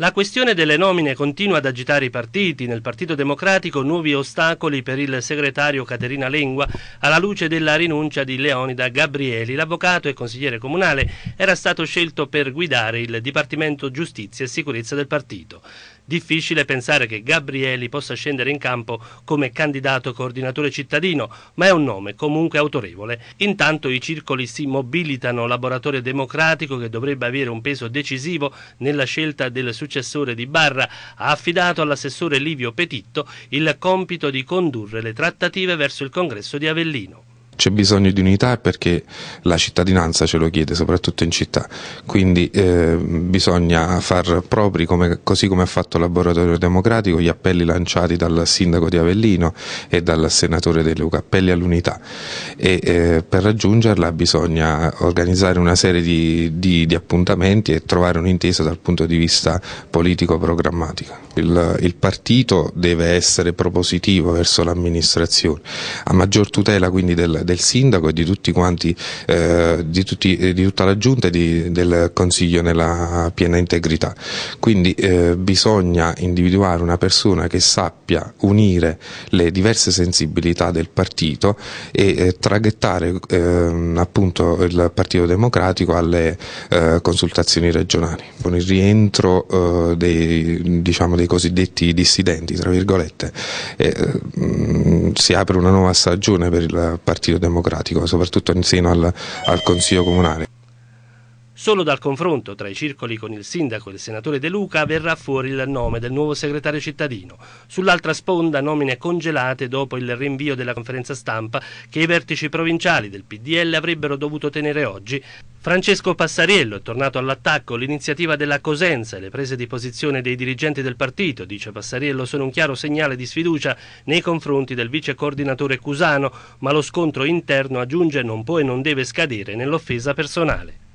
La questione delle nomine continua ad agitare i partiti, nel Partito Democratico nuovi ostacoli per il segretario Caterina Lengua alla luce della rinuncia di Leonida Gabrieli, l'avvocato e consigliere comunale, era stato scelto per guidare il Dipartimento Giustizia e Sicurezza del partito. Difficile pensare che Gabrieli possa scendere in campo come candidato coordinatore cittadino, ma è un nome comunque autorevole. Intanto i circoli si mobilitano, laboratorio democratico che dovrebbe avere un peso decisivo nella scelta del successore di Barra, ha affidato all'assessore Livio Petitto il compito di condurre le trattative verso il congresso di Avellino c'è bisogno di unità perché la cittadinanza ce lo chiede, soprattutto in città, quindi eh, bisogna far propri, come, così come ha fatto il Laboratorio Democratico, gli appelli lanciati dal sindaco di Avellino e dal senatore De Luca, appelli all'unità e eh, per raggiungerla bisogna organizzare una serie di, di, di, appuntamenti e trovare un'intesa dal punto di vista politico-programmatico. Il, il partito deve essere propositivo verso l'amministrazione, a maggior tutela quindi del del sindaco e di tutti quanti, eh, di, tutti, eh, di, tutta la giunta e di, del consiglio nella piena integrità. Quindi eh, bisogna individuare una persona che sappia unire le diverse sensibilità del partito e eh, traghettare ehm, appunto il Partito Democratico alle eh, consultazioni regionali. Con il rientro eh, dei, diciamo, dei, cosiddetti dissidenti, tra virgolette, mh, si apre una nuova stagione per il Partito Democratico, soprattutto in seno al, al Consiglio Comunale. Solo dal confronto tra i circoli con il sindaco e il senatore De Luca verrà fuori il nome del nuovo segretario cittadino. Sull'altra sponda nomine congelate dopo il rinvio della conferenza stampa che i vertici provinciali del PDL avrebbero dovuto tenere oggi. Francesco Passariello è tornato all'attacco, l'iniziativa della Cosenza e le prese di posizione dei dirigenti del partito, dice Passariello, sono un chiaro segnale di sfiducia nei confronti del vice coordinatore Cusano, ma lo scontro interno, aggiunge, non può e non deve scadere nell'offesa personale.